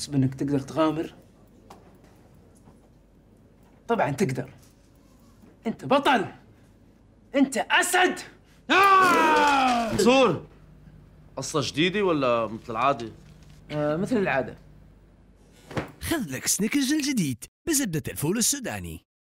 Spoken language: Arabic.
تحسب انك تقدر تغامر طبعا تقدر انت بطل انت اسد آه! منصور قصة جديدة ولا مثل العادة؟ آه مثل العادة خذ لك سنيكرز الجديد بزبدة الفول السوداني